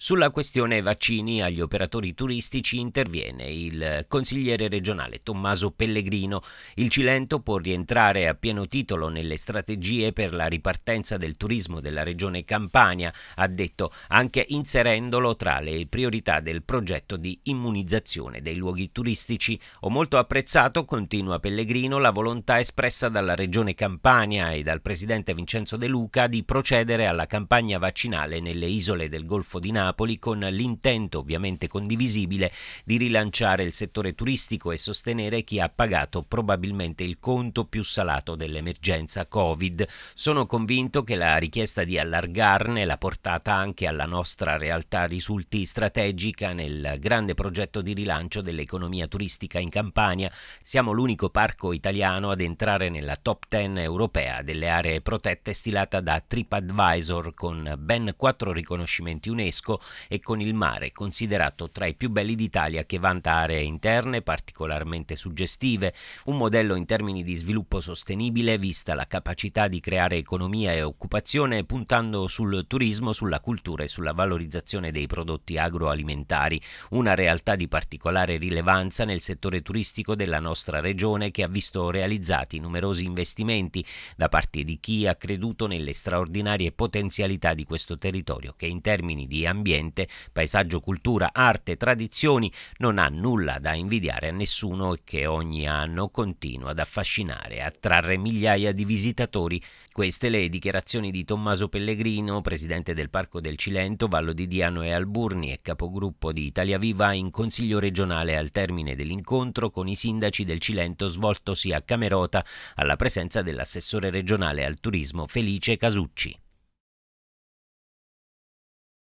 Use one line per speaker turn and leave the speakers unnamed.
Sulla questione vaccini agli operatori turistici interviene il consigliere regionale Tommaso Pellegrino. Il Cilento può rientrare a pieno titolo nelle strategie per la ripartenza del turismo della regione Campania, ha detto, anche inserendolo tra le priorità del progetto di immunizzazione dei luoghi turistici. Ho molto apprezzato, continua Pellegrino, la volontà espressa dalla regione Campania e dal presidente Vincenzo De Luca di procedere alla campagna vaccinale nelle isole del Golfo di Napoli Napoli con l'intento ovviamente condivisibile di rilanciare il settore turistico e sostenere chi ha pagato probabilmente il conto più salato dell'emergenza Covid. Sono convinto che la richiesta di allargarne la portata anche alla nostra realtà risulti strategica nel grande progetto di rilancio dell'economia turistica in Campania. Siamo l'unico parco italiano ad entrare nella top 10 europea delle aree protette stilata da TripAdvisor con ben quattro riconoscimenti UNESCO e con il mare, considerato tra i più belli d'Italia che vanta aree interne particolarmente suggestive, un modello in termini di sviluppo sostenibile vista la capacità di creare economia e occupazione puntando sul turismo, sulla cultura e sulla valorizzazione dei prodotti agroalimentari, una realtà di particolare rilevanza nel settore turistico della nostra regione che ha visto realizzati numerosi investimenti da parte di chi ha creduto nelle straordinarie potenzialità di questo territorio che in termini di ambiente ambiente, paesaggio, cultura, arte, tradizioni, non ha nulla da invidiare a nessuno e che ogni anno continua ad affascinare e attrarre migliaia di visitatori. Queste le dichiarazioni di Tommaso Pellegrino, presidente del Parco del Cilento, Vallo di Diano e Alburni e capogruppo di Italia Viva in Consiglio regionale al termine dell'incontro con i sindaci del Cilento svoltosi a Camerota alla presenza dell'assessore regionale al turismo Felice Casucci.